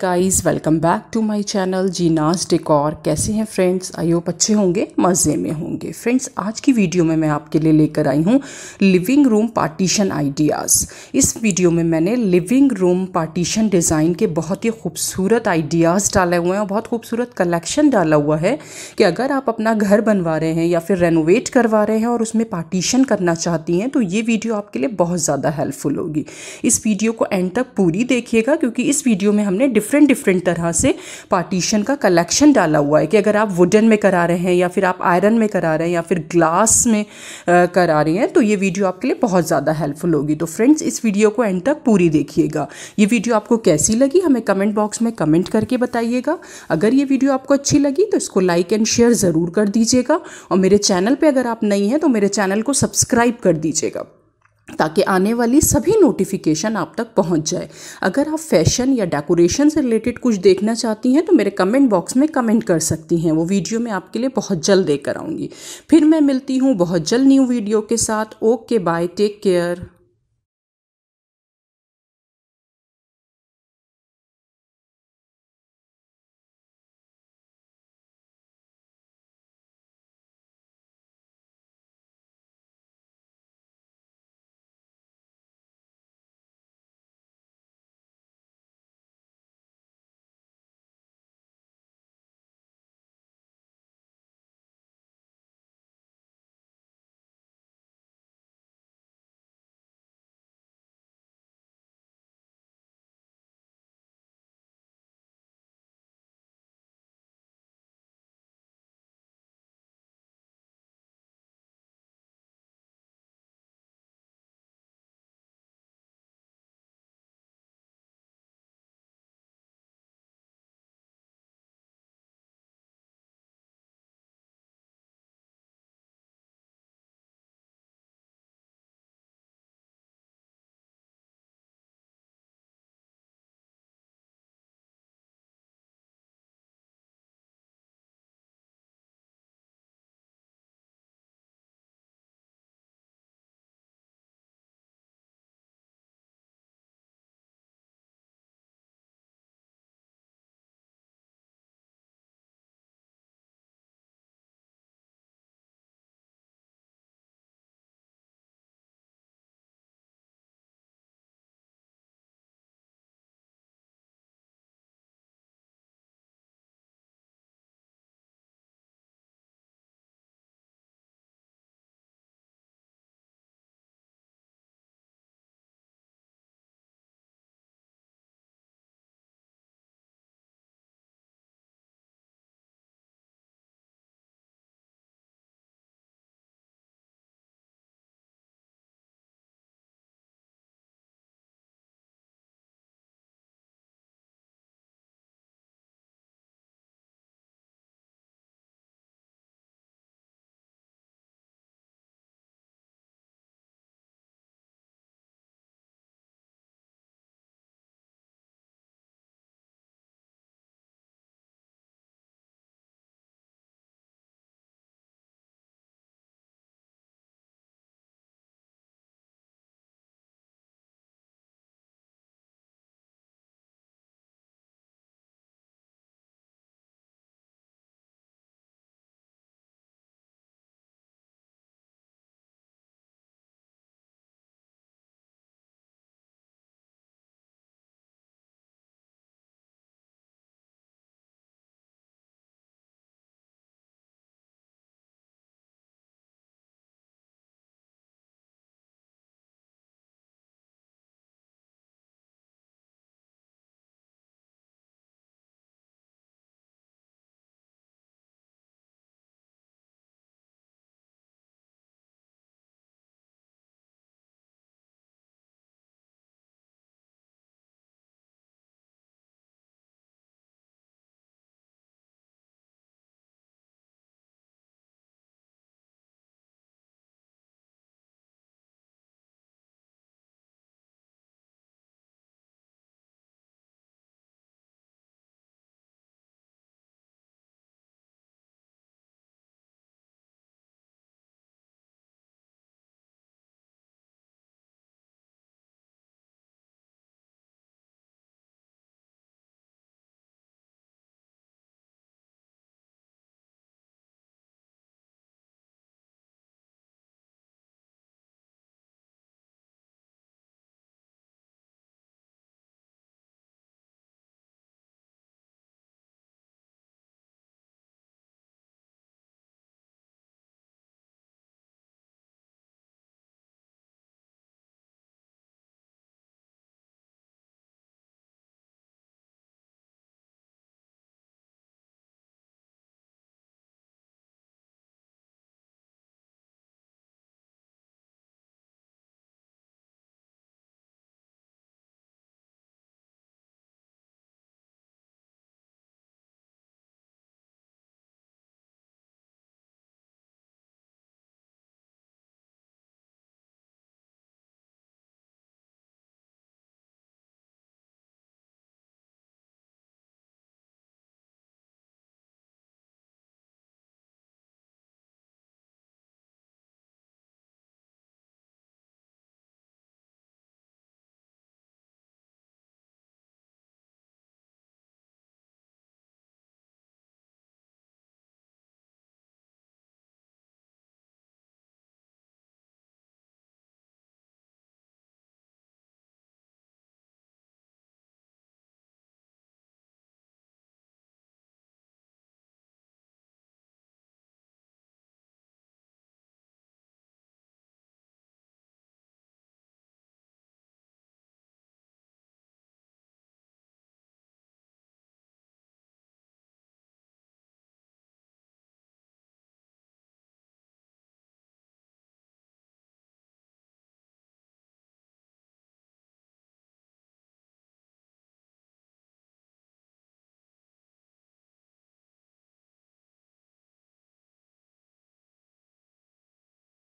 guys welcome back to my channel Jeenas decor कैसे हैं friends I hope अच्छे होंगे मज़े में होंगे फ्रेंड्स आज की वीडियो में मैं आपके लिए लेकर आई हूँ लिविंग रूम पार्टीशन आइडियाज़ इस वीडियो में मैंने लिविंग रूम पार्टीशन डिज़ाइन के बहुत ही खूबसूरत आइडियाज़ डाले हुए हैं और बहुत खूबसूरत कलेक्शन डाला हुआ है कि अगर आप अपना घर बनवा रहे हैं या फिर रेनोवेट करवा रहे हैं और उसमें पार्टीशन करना चाहती हैं तो ये वीडियो आपके लिए बहुत ज़्यादा हेल्पफुल होगी इस वीडियो को एंड तक पूरी देखिएगा क्योंकि इस वीडियो में हमने डिफरेंट डिफरेंट तरह से पार्टीशन का कलेक्शन डाला हुआ है कि अगर आप वुडन में करा रहे हैं या फिर आप आयरन में करा रहे हैं या फिर ग्लास में करा रहे हैं तो ये वीडियो आपके लिए बहुत ज़्यादा हेल्पफुल होगी तो फ्रेंड्स इस वीडियो को एंड तक पूरी देखिएगा ये वीडियो आपको कैसी लगी हमें कमेंट बॉक्स में कमेंट करके बताइएगा अगर ये वीडियो आपको अच्छी लगी तो इसको लाइक एंड शेयर ज़रूर कर दीजिएगा और मेरे चैनल पर अगर आप नहीं हैं तो मेरे चैनल को सब्सक्राइब कर दीजिएगा ताकि आने वाली सभी नोटिफिकेशन आप तक पहुंच जाए अगर आप फैशन या डेकोरेशन से रिलेटेड कुछ देखना चाहती हैं तो मेरे कमेंट बॉक्स में कमेंट कर सकती हैं वो वीडियो मैं आपके लिए बहुत जल्द देकर आऊँगी फिर मैं मिलती हूँ बहुत जल्द न्यू वीडियो के साथ ओके बाय टेक केयर